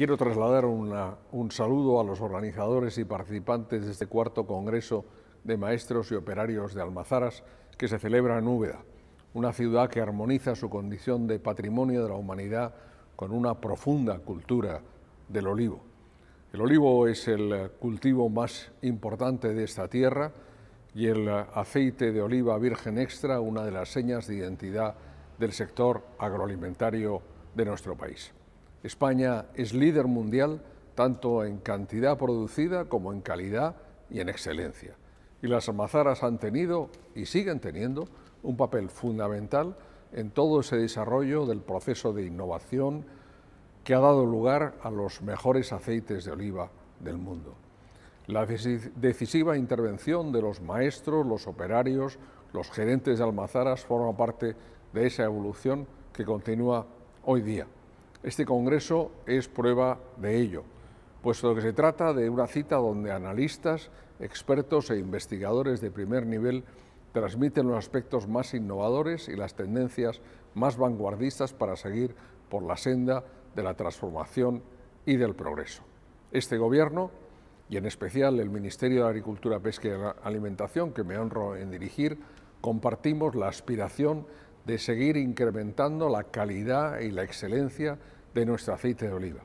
Quiero trasladar un saludo a los organizadores y participantes de este cuarto Congreso de Maestros y Operarios de Almazaras que se celebra en Úbeda, una ciudad que armoniza su condición de patrimonio de la humanidad con una profunda cultura del olivo. El olivo es el cultivo más importante de esta tierra y el aceite de oliva virgen extra una de las señas de identidad del sector agroalimentario de nuestro país. España es líder mundial tanto en cantidad producida como en calidad y en excelencia. Y las almazaras han tenido y siguen teniendo un papel fundamental en todo ese desarrollo del proceso de innovación que ha dado lugar a los mejores aceites de oliva del mundo. La decisiva intervención de los maestros, los operarios, los gerentes de almazaras forma parte de esa evolución que continúa hoy día. Este Congreso es prueba de ello, puesto que se trata de una cita donde analistas, expertos e investigadores de primer nivel transmiten los aspectos más innovadores y las tendencias más vanguardistas para seguir por la senda de la transformación y del progreso. Este Gobierno, y en especial el Ministerio de Agricultura, Pesca y Alimentación, que me honro en dirigir, compartimos la aspiración de seguir incrementando la calidad y la excelencia de nuestro aceite de oliva.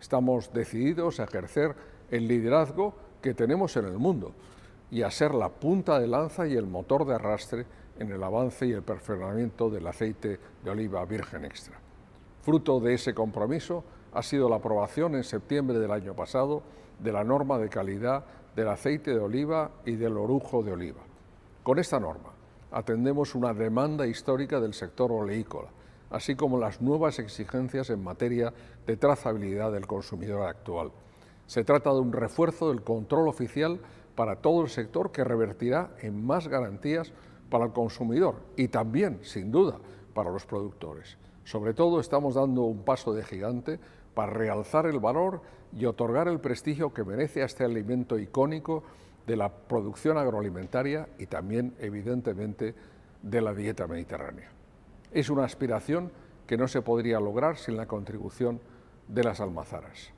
Estamos decididos a ejercer el liderazgo que tenemos en el mundo y a ser la punta de lanza y el motor de arrastre en el avance y el perfeccionamiento del aceite de oliva virgen extra. Fruto de ese compromiso ha sido la aprobación en septiembre del año pasado de la norma de calidad del aceite de oliva y del orujo de oliva. Con esta norma atendemos una demanda histórica del sector oleícola así como las nuevas exigencias en materia de trazabilidad del consumidor actual. Se trata de un refuerzo del control oficial para todo el sector que revertirá en más garantías para el consumidor y también, sin duda, para los productores. Sobre todo estamos dando un paso de gigante para realzar el valor y otorgar el prestigio que merece a este alimento icónico de la producción agroalimentaria y también, evidentemente, de la dieta mediterránea. Es una aspiración que no se podría lograr sin la contribución de las almazaras.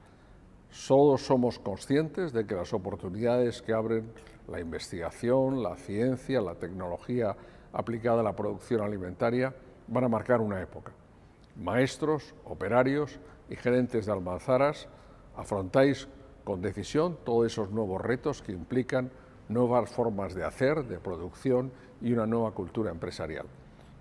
Todos somos conscientes de que las oportunidades que abren la investigación, la ciencia, la tecnología aplicada a la producción alimentaria van a marcar una época. Maestros, operarios y gerentes de almazaras afrontáis con decisión todos esos nuevos retos que implican nuevas formas de hacer, de producción y una nueva cultura empresarial.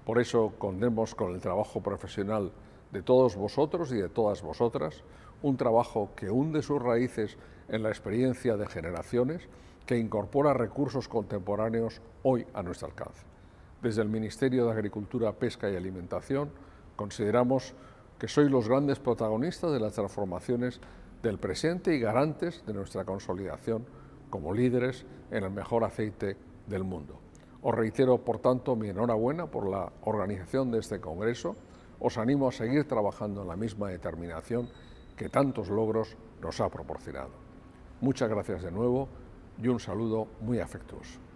Por eso contemos con el trabajo profesional de todos vosotros y de todas vosotras, un trabajo que hunde sus raíces en la experiencia de generaciones, que incorpora recursos contemporáneos hoy a nuestro alcance. Desde el Ministerio de Agricultura, Pesca y Alimentación consideramos que sois los grandes protagonistas de las transformaciones del presente y garantes de nuestra consolidación como líderes en el mejor aceite del mundo. Os reitero, por tanto, mi enhorabuena por la organización de este Congreso. Os animo a seguir trabajando en la misma determinación que tantos logros nos ha proporcionado. Muchas gracias de nuevo y un saludo muy afectuoso.